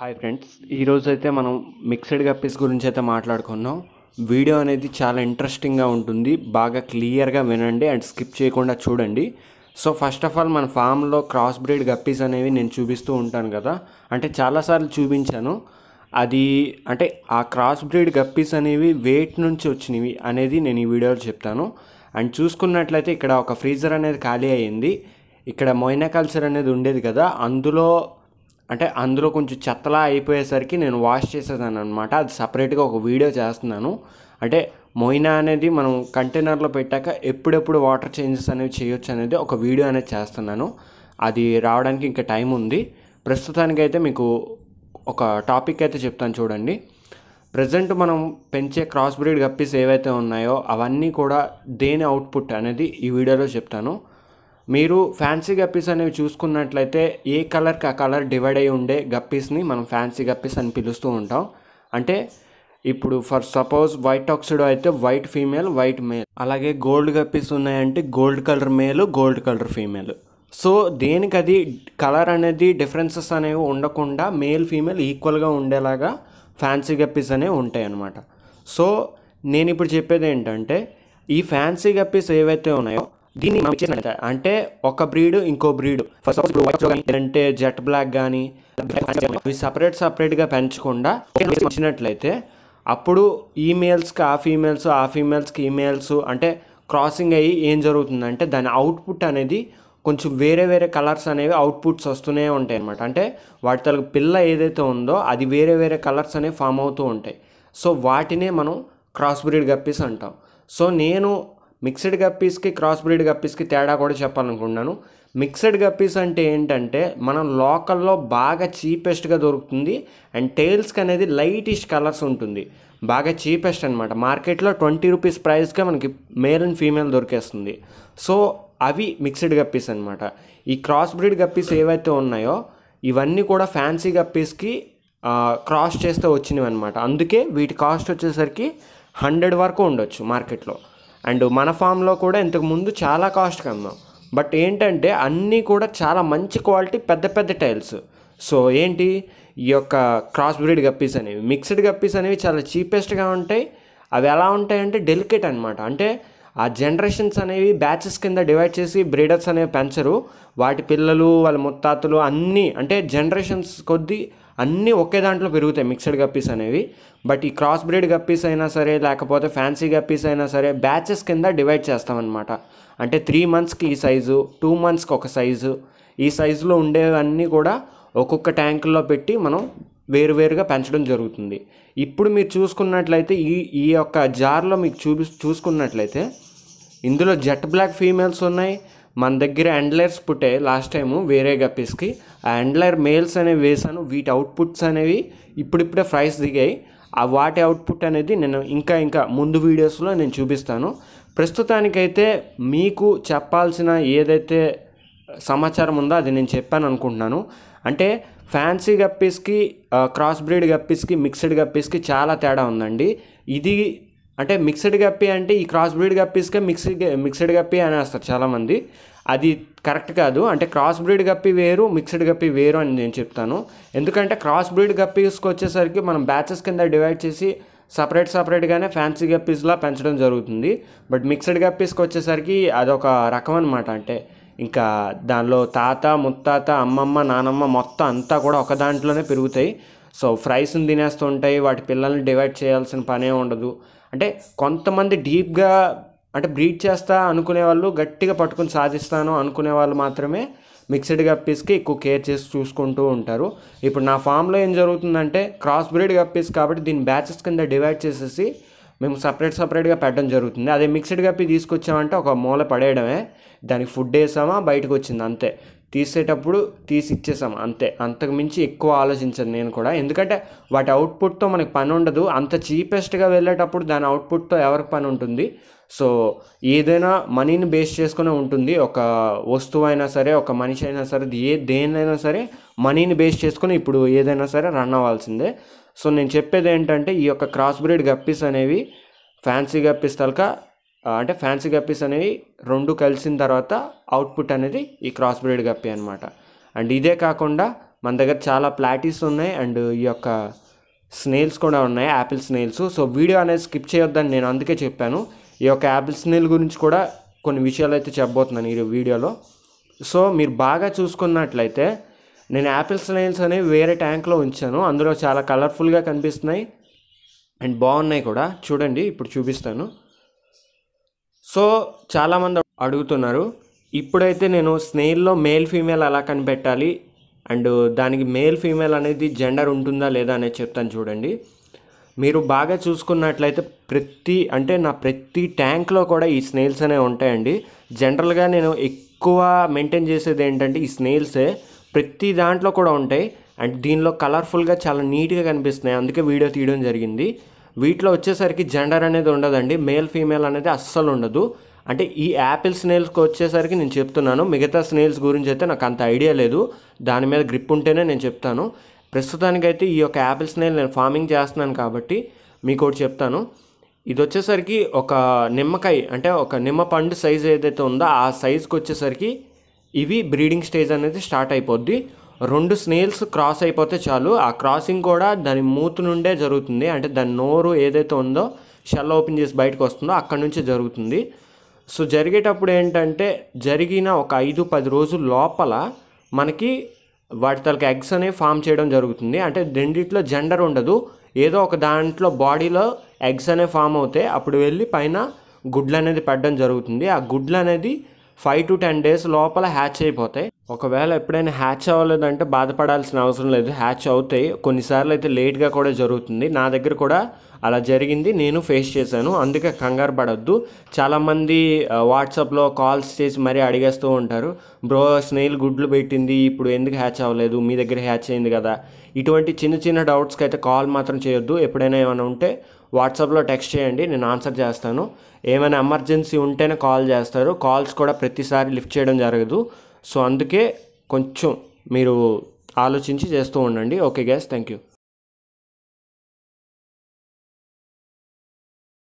hi friends ఈరోజు అయితే మనం మిక్స్డ్ గప్పీస్ గురించి అయితే మాట్లాడుకున్నాం వీడియో అనేది చాలా ఇంట్రెస్టింగ్గా ఉంటుంది బాగా క్లియర్గా వినండి అండ్ స్కిప్ చేయకుండా చూడండి సో ఫస్ట్ ఆఫ్ ఆల్ మన ఫామ్లో క్రాస్ బ్రీడ్ గప్పీస్ అనేవి నేను చూపిస్తూ ఉంటాను కదా అంటే చాలాసార్లు చూపించాను అది అంటే ఆ క్రాస్ బ్రీడ్ గప్పీస్ అనేవి వెయిట్ నుంచి వచ్చినవి అనేది నేను ఈ వీడియోలో చెప్తాను అండ్ చూసుకున్నట్లయితే ఇక్కడ ఒక ఫ్రీజర్ అనేది ఖాళీ అయ్యింది ఇక్కడ మొయినా కల్చర్ అనేది ఉండేది కదా అందులో అంటే అందులో కొంచెం చెత్తలా అయిపోయేసరికి నేను వాష్ చేసేదాన్ని అనమాట అది సపరేట్గా ఒక వీడియో చేస్తున్నాను అంటే మొయినా అనేది మనం కంటైనర్లో పెట్టాక ఎప్పుడెప్పుడు వాటర్ చేంజెస్ అనేవి చేయొచ్చు అనేది ఒక వీడియో అనేది చేస్తున్నాను అది రావడానికి ఇంకా టైం ఉంది ప్రస్తుతానికైతే మీకు ఒక టాపిక్ అయితే చెప్తాను చూడండి ప్రజెంట్ మనం పెంచే క్రాస్ బ్రీడ్ గప్పీస్ ఏవైతే ఉన్నాయో అవన్నీ కూడా దేని అవుట్పుట్ అనేది ఈ వీడియోలో చెప్తాను మీరు ఫ్యాన్సీ గప్పీస్ అనేవి చూసుకున్నట్లయితే ఏ కలర్కి ఆ కలర్ డివైడ్ అయి ఉండే గప్పీస్ని మనం ఫ్యాన్సీ గప్పీస్ అని పిలుస్తూ ఉంటాం అంటే ఇప్పుడు ఫర్ సపోజ్ వైట్ ఆక్సిడో అయితే వైట్ ఫీమేల్ వైట్ మేల్ అలాగే గోల్డ్ గప్పీస్ ఉన్నాయంటే gold colour male gold colour female so దేనికి అది కలర్ అనేది డిఫరెన్సెస్ అనేవి ఉండకుండా మేల్ ఫీమేల్ ఈక్వల్గా ఉండేలాగా ఫ్యాన్సీ గప్పీస్ అనేవి ఉంటాయి అన్నమాట సో నేను ఇప్పుడు చెప్పేది ఏంటంటే ఈ ఫ్యాన్సీ గప్పీస్ ఏవైతే ఉన్నాయో దీన్ని మనం ఇచ్చేసిన అంటే ఒక బ్రీడ్ ఇంకో breed first of all white కానీ లేదంటే జెట్ బ్లాక్ కానీ అవి సపరేట్ సపరేట్గా పెంచకుండా ఇచ్చినట్లయితే అప్పుడు ఈమెయిల్స్కి ఆ ఫీమేల్స్ ఆ ఫీమేల్స్కి ఈమెయిల్స్ అంటే క్రాసింగ్ అయ్యి ఏం జరుగుతుందంటే దాని అవుట్పుట్ అనేది కొంచెం వేరే వేరే కలర్స్ అనేవి అవుట్పుట్స్ వస్తూనే ఉంటాయి అనమాట అంటే వాటి తల పిల్ల ఏదైతే ఉందో అది వేరే వేరే కలర్స్ అనేవి ఫామ్ అవుతూ ఉంటాయి సో వాటినే మనం క్రాస్ బ్రీడ్ గప్పీస్ అంటాం సో నేను మిక్స్డ్ గప్పీస్కి క్రాస్ బ్రీడ్ గప్పీస్కి తేడా కూడా చెప్పాలనుకుంటున్నాను మిక్స్డ్ గప్పీస్ అంటే ఏంటంటే మనం లోకల్లో బాగా చీపెస్ట్గా దొరుకుతుంది అండ్ టైల్స్కి అనేది లైటిష్ కలర్స్ ఉంటుంది బాగా చీపెస్ట్ అనమాట మార్కెట్లో ట్వంటీ రూపీస్ ప్రైస్గా మనకి మేల్ అండ్ ఫీమేల్ దొరికేస్తుంది సో అవి మిక్స్డ్ గప్పీస్ అనమాట ఈ క్రాస్ బ్రీడ్ గప్పీస్ ఏవైతే ఉన్నాయో ఇవన్నీ కూడా ఫ్యాన్సీ గప్పీస్కి క్రాస్ చేస్తే వచ్చినవి అనమాట అందుకే వీటి కాస్ట్ వచ్చేసరికి హండ్రెడ్ వరకు ఉండొచ్చు మార్కెట్లో అండ్ మన ఫామ్లో కూడా ఇంతకుముందు చాలా కాస్ట్కి అమ్మాం బట్ ఏంటంటే అన్నీ కూడా చాలా మంచి క్వాలిటీ పెద్ద పెద్ద టైల్స్ సో ఏంటి ఈ యొక్క క్రాస్ బ్రీడ్ గప్పీస్ అనేవి మిక్స్డ్ గప్పీస్ అనేవి చాలా చీపెస్ట్గా ఉంటాయి అవి ఎలా ఉంటాయంటే డెలికేట్ అనమాట అంటే ఆ జనరేషన్స్ అనేవి బ్యాచెస్ కింద డివైడ్ చేసి బ్రీడర్స్ అనేవి పెంచరు వాటి పిల్లలు వాళ్ళ ముత్తాతలు అన్నీ అంటే జనరేషన్స్ కొద్దీ అన్నీ ఒకే దాంట్లో పెరుగుతాయి మిక్స్డ్ గప్పీస్ అనేవి బట్ ఈ క్రాస్ బ్రీడ్ గప్పీస్ అయినా సరే లేకపోతే ఫ్యాన్సీ గప్పీస్ అయినా సరే బ్యాచెస్ కింద డివైడ్ చేస్తామన్నమాట అంటే త్రీ మంత్స్కి ఈ సైజు టూ మంత్స్కి ఒక సైజు ఈ సైజులో ఉండేవన్నీ కూడా ఒక్కొక్క ట్యాంకుల్లో పెట్టి మనం వేరువేరుగా పెంచడం జరుగుతుంది ఇప్పుడు మీరు చూసుకున్నట్లయితే ఈ ఈ యొక్క జార్లో మీకు చూపి చూసుకున్నట్లయితే ఇందులో జెట్ బ్లాక్ ఫీమేల్స్ ఉన్నాయి మన దగ్గర ఎండ్లైర్స్ పుట్టే లాస్ట్ టైము వేరే గప్పీస్కి ఆ ఎండ్లైర్ మేల్స్ అనేవి వేసాను వీటి అవుట్పుట్స్ అనేవి ఇప్పుడిప్పుడే ఫ్రైస్ దిగాయి ఆ వాటి అవుట్పుట్ అనేది నేను ఇంకా ఇంకా ముందు వీడియోస్లో నేను చూపిస్తాను ప్రస్తుతానికైతే మీకు చెప్పాల్సిన ఏదైతే సమాచారం ఉందో అది నేను చెప్పాను అనుకుంటున్నాను అంటే ఫ్యాన్సీ గప్పీస్కి క్రాస్ బ్రీడ్ గప్పీస్కి మిక్స్డ్ గప్పీస్కి చాలా తేడా ఉందండి ఇది అంటే మిక్స్డ్ గప్పి అంటే ఈ క్రాస్ బ్రీడ్ గప్పీస్కే మిక్స్డ్ మిక్స్డ్ గప్పి వేస్తారు చాలామంది అది కరెక్ట్ కాదు అంటే క్రాస్ బ్రీడ్ గప్పి వేరు మిక్స్డ్ గప్పి వేరు అని నేను చెప్తాను ఎందుకంటే క్రాస్ బ్రీడ్ గప్పీస్కి వచ్చేసరికి మనం బ్యాచెస్ కింద డివైడ్ చేసి సపరేట్ సపరేట్గానే ఫ్యాన్సీ గప్పీస్లా పెంచడం జరుగుతుంది బట్ మిక్స్డ్ గప్పీస్కి వచ్చేసరికి అదొక రకం అనమాట అంటే ఇంకా దానిలో తాత ముత్తాత అమ్మమ్మ నానమ్మ మొత్తం అంతా కూడా ఒక దాంట్లోనే పెరుగుతాయి సో ఫ్రైస్ని తినేస్తుంటాయి వాటి పిల్లల్ని డివైడ్ చేయాల్సిన పనే ఉండదు అంటే కొంతమంది డీప్గా అంటే బ్రీడ్ చేస్తా అనుకునే వాళ్ళు గట్టిగా పట్టుకుని సాధిస్తాను అనుకునే వాళ్ళు మాత్రమే మిక్స్డ్ గప్పీస్కి ఎక్కువ కేర్ చేసి చూసుకుంటూ ఉంటారు ఇప్పుడు నా ఫామ్లో ఏం జరుగుతుందంటే క్రాస్ బ్రీడ్ గప్పీస్ కాబట్టి దీని బ్యాచెస్ కింద డివైడ్ చేసేసి మేము సపరేట్ సపరేట్గా పెట్టడం జరుగుతుంది అదే మిక్స్డ్ గప్పి తీసుకొచ్చామంటే ఒక మూల పడేయడమే దానికి ఫుడ్ వేసామా బయటకు వచ్చింది అంతే తీసేటప్పుడు తీసి ఇచ్చేసాం అంతే అంతకుమించి ఎక్కువ ఆలోచించాను నేను కూడా ఎందుకంటే వాటి అవుట్పుట్తో మనకి పని ఉండదు అంత చీపెస్ట్గా వెళ్ళేటప్పుడు దాని అవుట్పుట్తో ఎవరికి పని ఉంటుంది సో ఏదైనా మనీని బేస్ చేసుకునే ఉంటుంది ఒక వస్తువు అయినా సరే ఒక మనిషి అయినా సరే ఏ దేన్నైనా సరే మనీని బేస్ చేసుకుని ఇప్పుడు ఏదైనా సరే రన్ అవ్వాల్సిందే సో నేను చెప్పేది ఏంటంటే ఈ యొక్క క్రాస్ బ్రీడ్ గప్పీస్ అనేవి ఫ్యాన్సీ గప్పీస్ తలక అంటే ఫ్యాన్సీ గప్పీస్ అనేవి రెండు కలిసిన తర్వాత అవుట్పుట్ అనేది ఈ క్రాస్ బ్రీడ్ గప్పి అనమాట అండ్ ఇదే కాకుండా మన దగ్గర చాలా ప్లాటీస్ ఉన్నాయి అండ్ ఈ యొక్క స్నేల్స్ కూడా ఉన్నాయి యాపిల్ స్నేల్స్ సో వీడియో అనేది స్కిప్ చేయొద్దని నేను అందుకే చెప్పాను ఈ యొక్క యాపిల్ స్నేల్ గురించి కూడా కొన్ని విషయాలు అయితే చెప్పబోతున్నాను ఈ వీడియోలో సో మీరు బాగా చూసుకున్నట్లయితే నేను యాపిల్ స్నేల్స్ అనేవి వేరే ట్యాంక్లో ఉంచాను అందులో చాలా కలర్ఫుల్గా కనిపిస్తున్నాయి అండ్ బాగున్నాయి కూడా చూడండి ఇప్పుడు చూపిస్తాను సో చాలామంది అడుగుతున్నారు ఇప్పుడైతే నేను స్నేహిల్లో మేల్ ఫీమేల్ అలా కనిపెట్టాలి అండ్ దానికి మేల్ ఫీమేల్ అనేది జెండర్ ఉంటుందా లేదా అనేది చెప్తాను చూడండి మీరు బాగా చూసుకున్నట్లయితే ప్రతి అంటే నా ప్రతి ట్యాంక్లో కూడా ఈ స్నేల్స్ అనేవి ఉంటాయండి జనరల్గా నేను ఎక్కువ మెయింటైన్ చేసేది ఏంటంటే ఈ స్నేల్సే ప్రతి దాంట్లో కూడా ఉంటాయి అండ్ దీనిలో కలర్ఫుల్గా చాలా నీట్గా కనిపిస్తున్నాయి అందుకే వీడియో తీయడం జరిగింది వీటిలో వచ్చేసరికి జెండర్ అనేది ఉండదండి మేల్ ఫీమేల్ అనేది అస్సలు ఉండదు అంటే ఈ యాపిల్ స్నేల్స్కి వచ్చేసరికి నేను చెప్తున్నాను మిగతా స్నేల్స్ గురించి అయితే నాకు అంత ఐడియా లేదు దాని మీద గ్రిప్ ఉంటేనే నేను చెప్తాను ప్రస్తుతానికైతే ఈ యొక్క యాపిల్ స్నేల్ నేను ఫార్మింగ్ చేస్తున్నాను కాబట్టి మీకు ఒకటి చెప్తాను ఇది వచ్చేసరికి ఒక నిమ్మకాయ అంటే ఒక నిమ్మ పండు సైజ్ ఏదైతే ఉందో ఆ సైజ్కి వచ్చేసరికి ఇవి బ్రీడింగ్ స్టేజ్ అనేది స్టార్ట్ అయిపోద్ది రెండు స్నేల్స్ క్రాస్ అయిపోతే చాలు ఆ క్రాసింగ్ కూడా దాని మూతు నుండే జరుగుతుంది అంటే దాని నోరు ఏదైతే ఉందో షెల్ ఓపెన్ చేసి బయటకు వస్తుందో అక్కడి నుంచే జరుగుతుంది సో జరిగేటప్పుడు ఏంటంటే జరిగిన ఒక ఐదు పది రోజుల లోపల మనకి వాటి తలకి ఎగ్స్ అనేవి ఫామ్ చేయడం జరుగుతుంది అంటే రెండిట్లో జెండర్ ఉండదు ఏదో ఒక దాంట్లో బాడీలో ఎగ్స్ అనేవి ఫామ్ అవుతాయి అప్పుడు వెళ్ళి పైన గుడ్లు అనేది పెట్టడం జరుగుతుంది ఆ గుడ్లు అనేది ఫైవ్ టు టెన్ డేస్ లోపల హ్యాచ్ అయిపోతాయి ఒకవేళ ఎప్పుడైనా హ్యాచ్ అవ్వలేదంటే బాధపడాల్సిన అవసరం లేదు హ్యాచ్ అవుతాయి కొన్నిసార్లు అయితే లేట్గా కూడా జరుగుతుంది నా దగ్గర కూడా అలా జరిగింది నేను ఫేస్ చేశాను అందుకే కంగారు పడద్దు చాలామంది వాట్సాప్లో కాల్స్ చేసి మరీ అడిగేస్తూ ఉంటారు బ్రో స్నేహిల్ గుడ్లు పెట్టింది ఇప్పుడు ఎందుకు హ్యాచ్ అవ్వలేదు మీ దగ్గర హ్యాచ్ అయింది కదా ఇటువంటి చిన్న చిన్న డౌట్స్కి అయితే కాల్ మాత్రం చేయొద్దు ఎప్పుడైనా ఏమైనా ఉంటే వాట్సాప్లో టెక్స్ట్ చేయండి నేను ఆన్సర్ చేస్తాను ఏమైనా ఎమర్జెన్సీ ఉంటేనే కాల్ చేస్తారు కాల్స్ కూడా ప్రతిసారి లిఫ్ట్ చేయడం జరగదు సో అందుకే కొంచెం మీరు ఆలోచించి చేస్తూ ఉండండి ఓకే గ్యాస్ థ్యాంక్ యూ